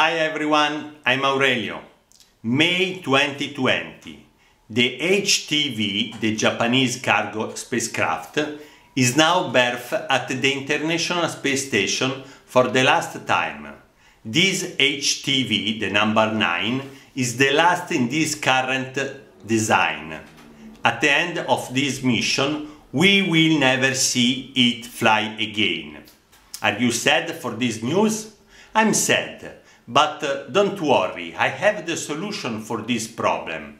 Hi everyone, I'm Aurelio. May 2020, the HTV, the Japanese cargo spacecraft, is now berthed at the International Space Station for the last time. This HTV, the number 9, is the last in this current design. At the end of this mission, we will never see it fly again. Are you sad for this news? I'm sad but uh, don't worry, I have the solution for this problem.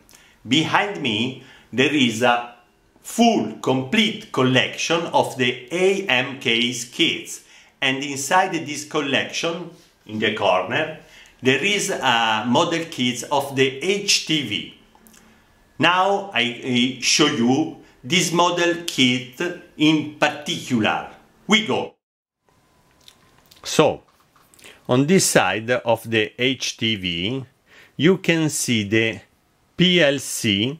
Behind me there is a full, complete collection of the AMK's kits and inside this collection, in the corner, there is a model kit of the HTV. Now I, I show you this model kit in particular. We go! So, on this side of the HTV, you can see the PLC,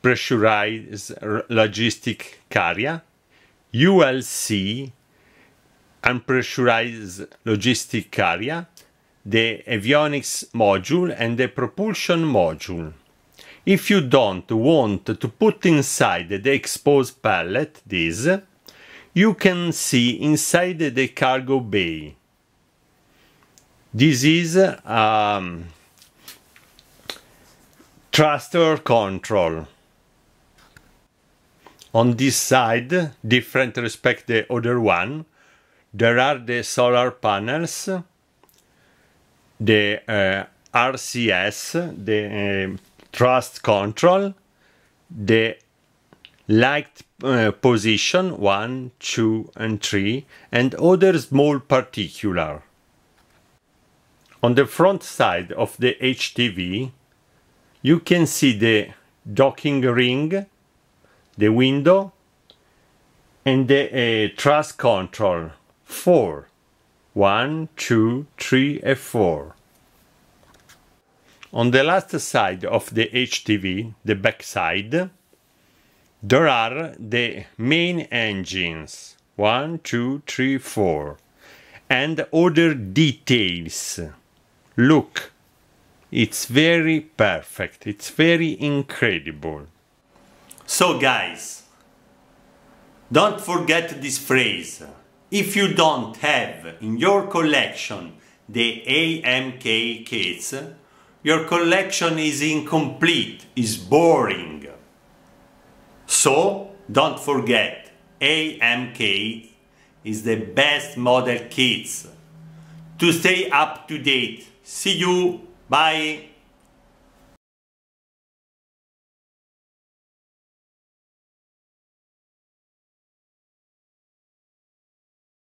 pressurized logistic carrier, ULC, unpressurized logistic carrier, the avionics module and the propulsion module. If you don't want to put inside the exposed pallet this, you can see inside the cargo bay this is trust thruster control. On this side, different respect the other one, there are the solar panels, the uh, RCS, the uh, thrust control, the light uh, position 1, 2 and 3 and other small particular. On the front side of the HTV, you can see the docking ring, the window, and the uh, control 4. 1, 2, 3 and 4. On the last side of the HTV, the back side, there are the main engines 1, 2, 3, 4 and other details. Look, it's very perfect, it's very incredible. So, guys, don't forget this phrase. If you don't have in your collection the AMK kits, your collection is incomplete, is boring. So, don't forget, AMK is the best model kits to stay up to date. See you. Bye.